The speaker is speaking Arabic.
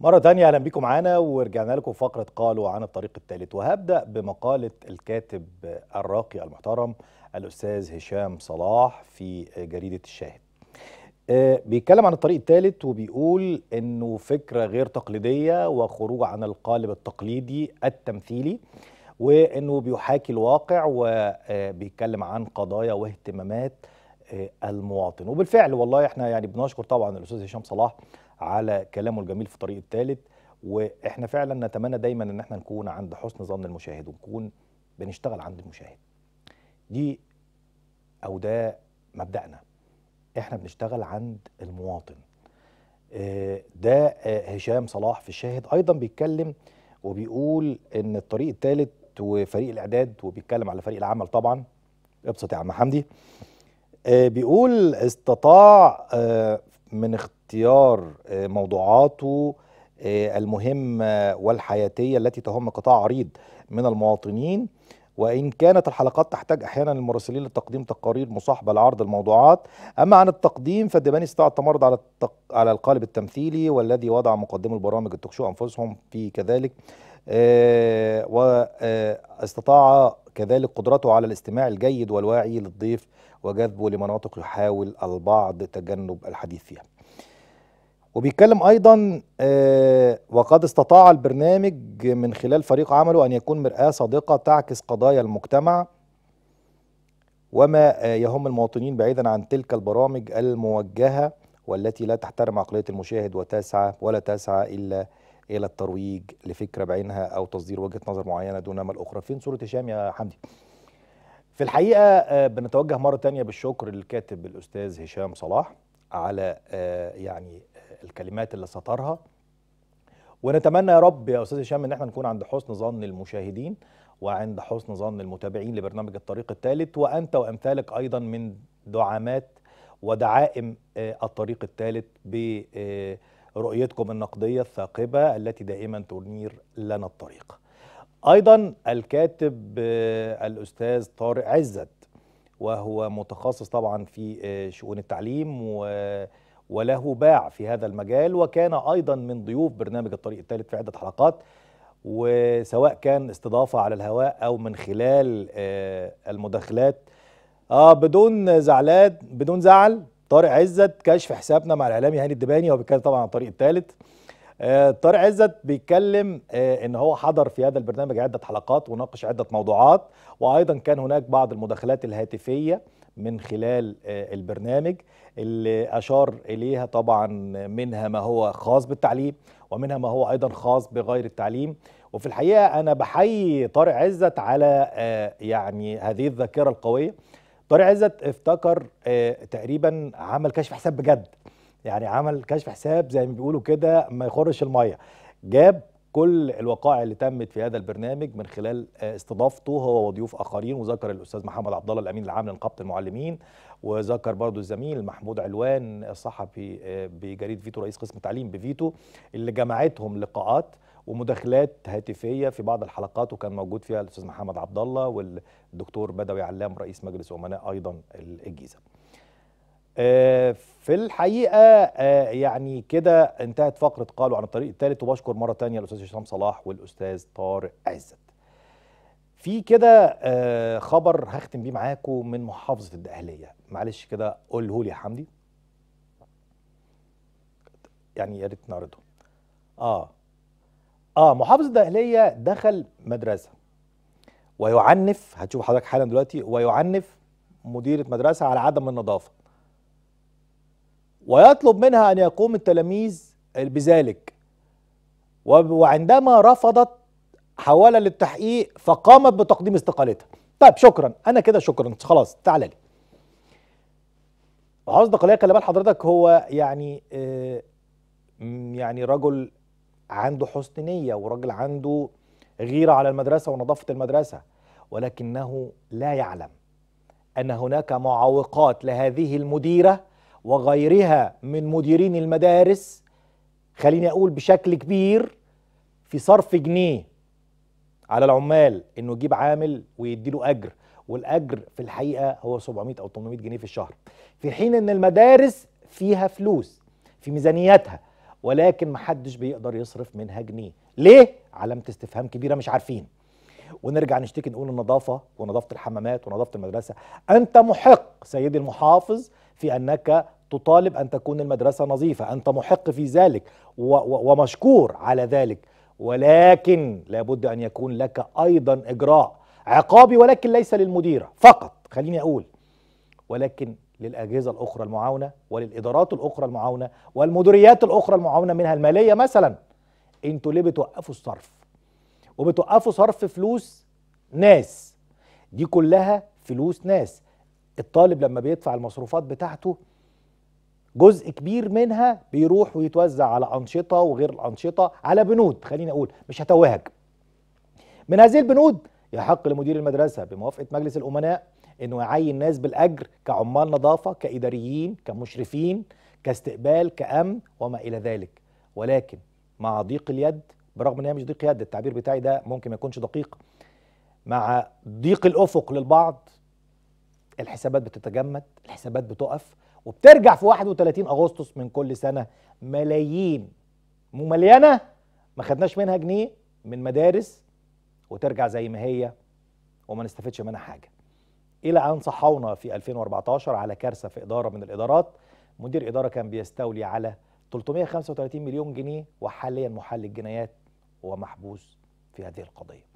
مرة تانية أهلا بيكم معانا ورجعنا لكم فقرة قالوا عن الطريق الثالث وهبدأ بمقالة الكاتب الراقي المحترم الأستاذ هشام صلاح في جريدة الشاهد آه، بيتكلم عن الطريق الثالث وبيقول انه فكره غير تقليديه وخروج عن القالب التقليدي التمثيلي وانه بيحاكي الواقع وبيتكلم عن قضايا واهتمامات المواطن وبالفعل والله احنا يعني بنشكر طبعا الاستاذ هشام صلاح على كلامه الجميل في طريق الثالث واحنا فعلا نتمنى دايما ان احنا نكون عند حسن ظن المشاهد ونكون بنشتغل عند المشاهد دي او ده مبدأنا احنا بنشتغل عند المواطن آه، ده آه، هشام صلاح في الشاهد ايضا بيتكلم وبيقول ان الطريق الثالث وفريق الاعداد وبيتكلم على فريق العمل طبعا ابسط يا عم حمدي آه، بيقول استطاع آه، من اختيار آه، موضوعاته المهمة والحياتية التي تهم قطاع عريض من المواطنين وإن كانت الحلقات تحتاج أحيانا المراسلين لتقديم تقارير مصاحبة لعرض الموضوعات أما عن التقديم فالدباني استطاع التمرد على التق... على القالب التمثيلي والذي وضع مقدمو البرامج التوكشو أنفسهم في كذلك واستطاع كذلك قدرته على الاستماع الجيد والواعي للضيف وجذبه لمناطق يحاول البعض تجنب الحديث فيها وبيتكلم ايضا آه، وقد استطاع البرنامج من خلال فريق عمله ان يكون مرآة صادقة تعكس قضايا المجتمع وما آه، يهم المواطنين بعيدا عن تلك البرامج الموجهة والتي لا تحترم عقلية المشاهد وتسعى ولا تسعى إلا الى الترويج لفكره بعينها او تصدير وجهه نظر معينه دون ما الاخرى فين صوره هشام يا حمدي في الحقيقه آه، بنتوجه مره تانية بالشكر للكاتب الاستاذ هشام صلاح على آه، يعني آه، الكلمات اللي سطرها ونتمنى يا رب يا استاذ هشام ان احنا نكون عند حسن ظن المشاهدين وعند حسن ظن المتابعين لبرنامج الطريق الثالث وانت وامثالك ايضا من دعامات ودعائم الطريق الثالث ب رؤيتكم النقدية الثاقبة التي دائما تنير لنا الطريق أيضا الكاتب آه، الأستاذ طارق عزت وهو متخصص طبعا في آه، شؤون التعليم و وله باع في هذا المجال وكان أيضا من ضيوف برنامج الطريق الثالث في عدة حلقات وسواء كان استضافة على الهواء أو من خلال آه، المداخلات آه بدون زعلات بدون زعل طارق عزت كشف حسابنا مع الاعلامي هاني الدباني هو بيتكلم طبعا عن الطريق الثالث آه، طارق عزت بيتكلم آه، ان هو حضر في هذا البرنامج عده حلقات وناقش عده موضوعات وايضا كان هناك بعض المداخلات الهاتفيه من خلال آه، البرنامج اللي اشار اليها طبعا منها ما هو خاص بالتعليم ومنها ما هو ايضا خاص بغير التعليم وفي الحقيقه انا بحيي طارق عزت على يعني هذه الذاكره القويه طارق عزت افتكر آه، تقريبا عمل كشف حساب بجد يعني عمل كشف حساب زي ما بيقولوا كده ما يخرش الميه جاب كل الوقائع اللي تمت في هذا البرنامج من خلال آه، استضافته هو وضيوف اخرين وذكر الاستاذ محمد عبد الله الامين العام لنقابه المعلمين وذكر برضو الزميل محمود علوان الصحفي آه، بجريده فيتو رئيس قسم التعليم بفيتو اللي جمعتهم لقاءات ومداخلات هاتفيه في بعض الحلقات وكان موجود فيها الاستاذ محمد عبد الله والدكتور بدوي علام رئيس مجلس امناء ايضا الجيزه آه، في الحقيقة آه، يعني كده انتهت فقرة قالوا عن الطريق الثالث وبشكر مرة تانية الأستاذ هشام صلاح والأستاذ طارق عزت في كده آه، خبر هختم بيه معاكم من محافظة الدقهلية معلش كده قوله لي يا حمدي يعني يا ريت نعرضه اه اه محافظه الدقهلية دخل مدرسة ويعنف هتشوف حضرتك حالا دلوقتي ويعنف مديرة مدرسة على عدم النظافة ويطلب منها أن يقوم التلاميذ بذلك وعندما رفضت حول للتحقيق فقامت بتقديم استقالتها طيب شكرا أنا كده شكرا خلاص تعال لي عاوز دقلية كلام حضرتك هو يعني آه، يعني رجل عنده حسن نية وراجل عنده غيرة على المدرسة ونظافة المدرسة ولكنه لا يعلم أن هناك معوقات لهذه المديرة وغيرها من مديرين المدارس خليني اقول بشكل كبير في صرف جنيه على العمال انه يجيب عامل ويدي له اجر والاجر في الحقيقه هو 700 او 800 جنيه في الشهر في حين ان المدارس فيها فلوس في ميزانياتها ولكن محدش بيقدر يصرف منها جنيه ليه علامه استفهام كبيره مش عارفين ونرجع نشتكي نقول النظافه ونظافه الحمامات ونظافه المدرسه انت محق سيدي المحافظ في أنك تطالب أن تكون المدرسة نظيفة أنت محق في ذلك ومشكور على ذلك ولكن لابد أن يكون لك أيضا إجراء عقابي ولكن ليس للمديرة فقط خليني أقول ولكن للأجهزة الأخرى المعاونة وللإدارات الأخرى المعاونة والمديريات الأخرى المعاونة منها المالية مثلا أنتوا ليه بتوقفوا الصرف وبتوقفوا صرف فلوس ناس دي كلها فلوس ناس الطالب لما بيدفع المصروفات بتاعته جزء كبير منها بيروح ويتوزع على أنشطة وغير الأنشطة على بنود خليني أقول مش هتوهج من هذه البنود يحق لمدير المدرسة بموافقة مجلس الأمناء أنه يعين ناس بالأجر كعمال نظافة كإداريين كمشرفين كاستقبال كأمن وما إلى ذلك ولكن مع ضيق اليد برغم ان هي مش ضيق يد التعبير بتاعي ده ممكن ما يكونش دقيق مع ضيق الافق للبعض الحسابات بتتجمد الحسابات بتقف وبترجع في 31 اغسطس من كل سنه ملايين مليانه ما خدناش منها جنيه من مدارس وترجع زي ما هي وما نستفدش منها حاجه الى ان صحونا في 2014 على كارثه في اداره من الادارات مدير اداره كان بيستولي على 335 مليون جنيه وحاليا محل الجنايات ومحبوس في هذه القضيه